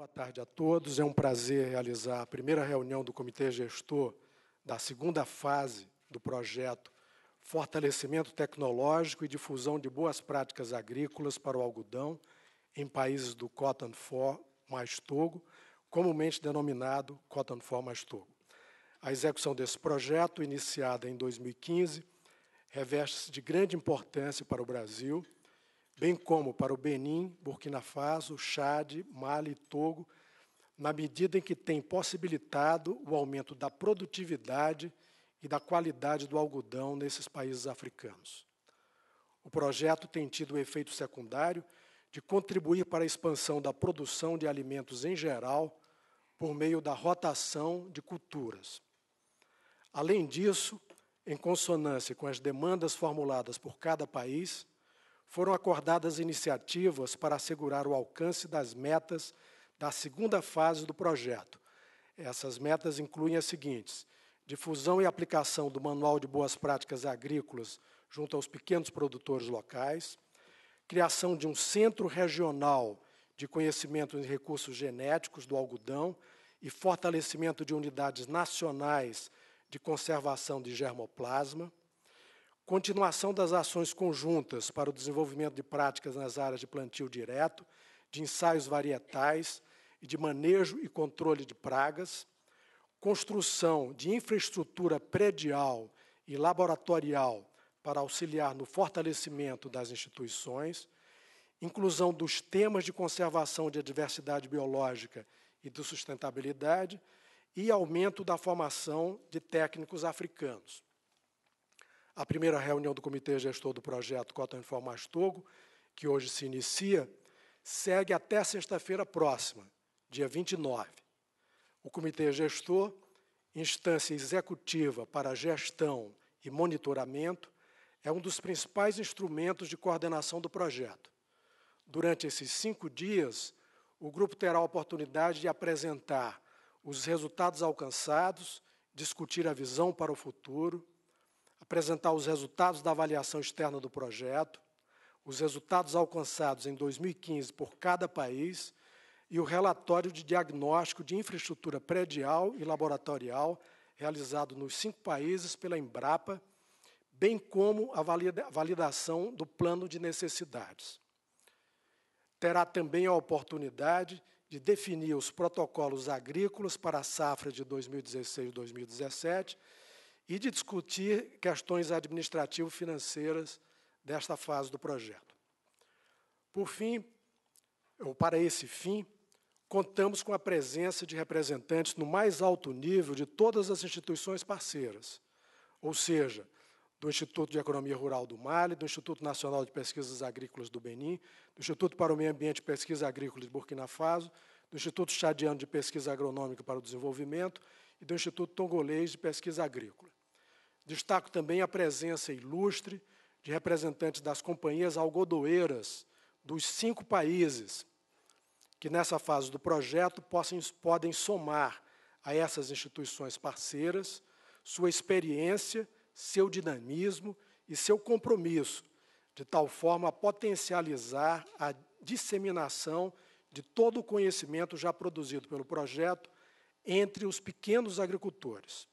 Boa tarde a todos. É um prazer realizar a primeira reunião do Comitê Gestor da segunda fase do projeto Fortalecimento Tecnológico e Difusão de Boas Práticas Agrícolas para o Algodão em países do Cotton For mais Togo, comumente denominado Cotton For mais Togo. A execução desse projeto, iniciada em 2015, reveste-se de grande importância para o Brasil bem como para o Benin, Burkina Faso, Chad, Mali e Togo, na medida em que tem possibilitado o aumento da produtividade e da qualidade do algodão nesses países africanos. O projeto tem tido o efeito secundário de contribuir para a expansão da produção de alimentos em geral por meio da rotação de culturas. Além disso, em consonância com as demandas formuladas por cada país, foram acordadas iniciativas para assegurar o alcance das metas da segunda fase do projeto. Essas metas incluem as seguintes: difusão e aplicação do Manual de Boas Práticas Agrícolas junto aos pequenos produtores locais, criação de um centro regional de conhecimento em recursos genéticos do algodão e fortalecimento de unidades nacionais de conservação de germoplasma, continuação das ações conjuntas para o desenvolvimento de práticas nas áreas de plantio direto, de ensaios varietais e de manejo e controle de pragas, construção de infraestrutura predial e laboratorial para auxiliar no fortalecimento das instituições, inclusão dos temas de conservação de diversidade biológica e de sustentabilidade e aumento da formação de técnicos africanos a primeira reunião do Comitê Gestor do Projeto Cota Uniforme Togo, que hoje se inicia, segue até sexta-feira próxima, dia 29. O Comitê Gestor, instância executiva para gestão e monitoramento, é um dos principais instrumentos de coordenação do projeto. Durante esses cinco dias, o grupo terá a oportunidade de apresentar os resultados alcançados, discutir a visão para o futuro, apresentar os resultados da avaliação externa do projeto, os resultados alcançados em 2015 por cada país e o relatório de diagnóstico de infraestrutura predial e laboratorial realizado nos cinco países pela Embrapa, bem como a validação do plano de necessidades. Terá também a oportunidade de definir os protocolos agrícolas para a safra de 2016-2017 e de discutir questões administrativo-financeiras desta fase do projeto. Por fim, ou para esse fim, contamos com a presença de representantes no mais alto nível de todas as instituições parceiras, ou seja, do Instituto de Economia Rural do Mali, do Instituto Nacional de Pesquisas Agrícolas do Benin, do Instituto para o Meio Ambiente e Pesquisa Agrícola de Burkina Faso, do Instituto Chadiano de Pesquisa Agronômica para o Desenvolvimento e do Instituto Tongolês de Pesquisa Agrícola. Destaco também a presença ilustre de representantes das companhias algodoeiras dos cinco países, que nessa fase do projeto possam, podem somar a essas instituições parceiras sua experiência, seu dinamismo e seu compromisso, de tal forma a potencializar a disseminação de todo o conhecimento já produzido pelo projeto entre os pequenos agricultores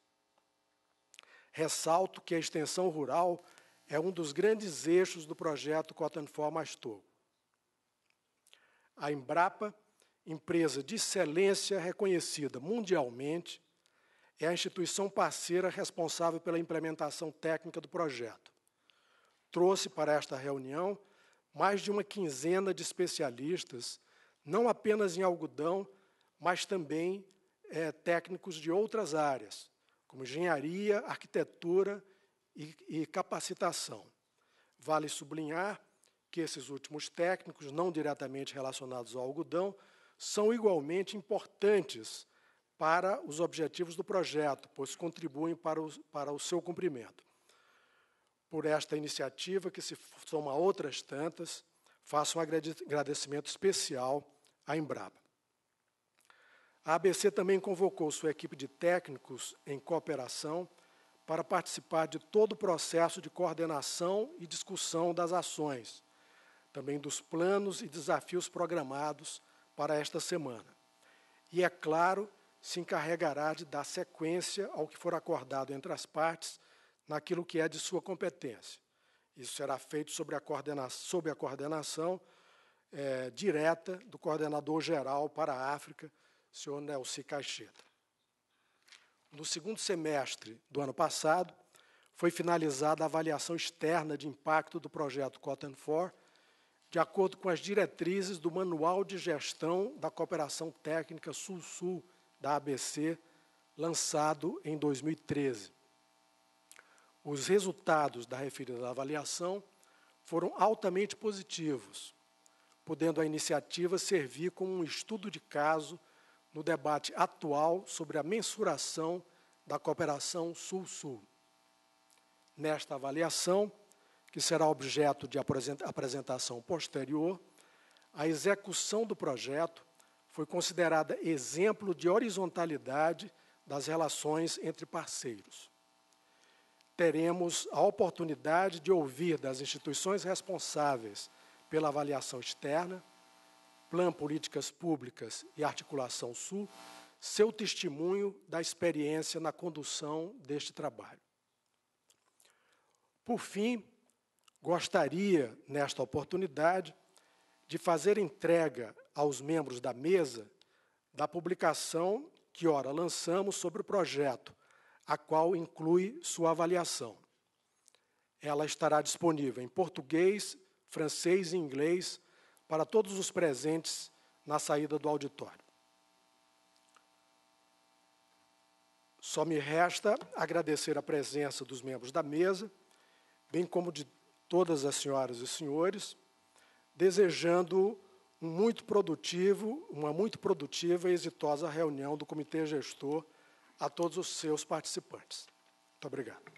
ressalto que a extensão rural é um dos grandes eixos do projeto Cotton Mais Togo. A Embrapa, empresa de excelência reconhecida mundialmente, é a instituição parceira responsável pela implementação técnica do projeto. Trouxe para esta reunião mais de uma quinzena de especialistas, não apenas em algodão, mas também é, técnicos de outras áreas, como engenharia, arquitetura e, e capacitação. Vale sublinhar que esses últimos técnicos, não diretamente relacionados ao algodão, são igualmente importantes para os objetivos do projeto, pois contribuem para o, para o seu cumprimento. Por esta iniciativa, que se soma a outras tantas, faço um agradecimento especial à Embrapa. A ABC também convocou sua equipe de técnicos em cooperação para participar de todo o processo de coordenação e discussão das ações, também dos planos e desafios programados para esta semana. E, é claro, se encarregará de dar sequência ao que for acordado entre as partes naquilo que é de sua competência. Isso será feito a sob a coordenação é, direta do coordenador geral para a África, senhor Nelson Caixeta. No segundo semestre do ano passado, foi finalizada a avaliação externa de impacto do projeto Cotton for, de acordo com as diretrizes do Manual de Gestão da Cooperação Técnica Sul-Sul da ABC, lançado em 2013. Os resultados da referida avaliação foram altamente positivos, podendo a iniciativa servir como um estudo de caso no debate atual sobre a mensuração da cooperação Sul-Sul. Nesta avaliação, que será objeto de apresentação posterior, a execução do projeto foi considerada exemplo de horizontalidade das relações entre parceiros. Teremos a oportunidade de ouvir das instituições responsáveis pela avaliação externa Plan Políticas Públicas e Articulação Sul, seu testemunho da experiência na condução deste trabalho. Por fim, gostaria, nesta oportunidade, de fazer entrega aos membros da mesa da publicação que ora lançamos sobre o projeto, a qual inclui sua avaliação. Ela estará disponível em português, francês e inglês para todos os presentes na saída do auditório. Só me resta agradecer a presença dos membros da mesa, bem como de todas as senhoras e senhores, desejando um muito produtivo, uma muito produtiva e exitosa reunião do Comitê Gestor a todos os seus participantes. Muito obrigado.